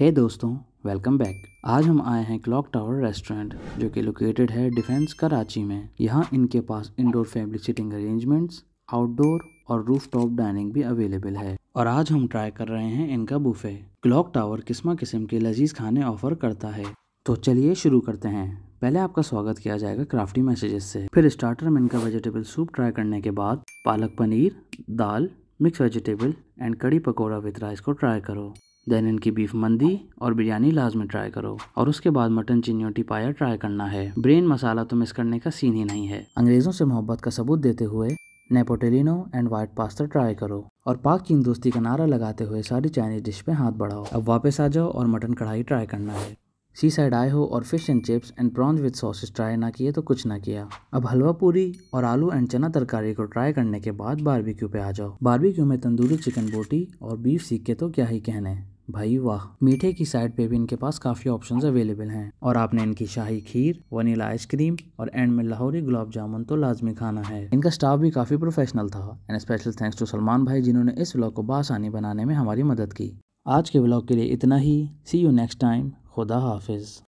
हे hey दोस्तों welcome back आज हम आए हैं क्लॉक टावर रेस्टोरेंट जो कि लोकेटेड है डिफेंस कराची में यहाँ इनके पास indoor family sitting arrangements outdoor और रूफटॉप डाइनिंग भी अवेलेबल है और आज हम ट्राई कर रहे हैं इनका बुफे क्लॉक टावर किस्म किस्म के लजीज खाने ऑफर करता है तो चलिए शुरू करते हैं पहले आपका स्वागत किया जाएगा क्राफ्टी मैसेजेस से फिर स्टार्टर में इनका वेजिटेबल सूप ट्राई करने के बाद palak paneer dal mix vegetable and kadhi pakora with rice को ट्राई करो देन इनकी बीफ मंदी और बिरयानी लाजमी ट्राई करो और उसके बाद मटन चिन्योटी पाया ट्राई करना है ब्रेन मसाला तो मिस करने का सीन ही नहीं है अंग्रेजों से मोहब्बत का सबूत देते हुए नेपोटेलिनो एंड वाइट पास्ता ट्राई करो और पाक चीन दोस्ती का नारा लगाते हुए सारी चाइनीज डिश पे हाथ बढ़ाओ अब वापस आ जाओ और मटन कढ़ाई ट्राई करना है सी साइड आए हो और fish and chips and prawns with sauces try ना किए तो कुछ ना किया अब हलवा पूरी और आलू एंड चना तरकारी को ट्राई करने के बाद बारबेक्यू पे आ जाओ बारबेक्यू में तंदूरी चिकन बोटी और बीफ सीख के तो क्या ही कहने भाई वाह मीठे की साइड पे भी इनके पास काफ़ी ऑप्शंस अवेलेबल हैं और आपने इनकी शाही खीर वनीला आइसक्रीम और एंड में लाहौरी गुलाब जामुन तो लाजमी खाना है इनका स्टाफ भी काफ़ी प्रोफेशनल था and special thanks to Salman भाई जिन्होंने इस व्लॉग को बासानी बनाने में हमारी मदद की आज के व्लॉग के लिए इतना ही सी यू नेक्स्ट टाइम खुदा हाफिज़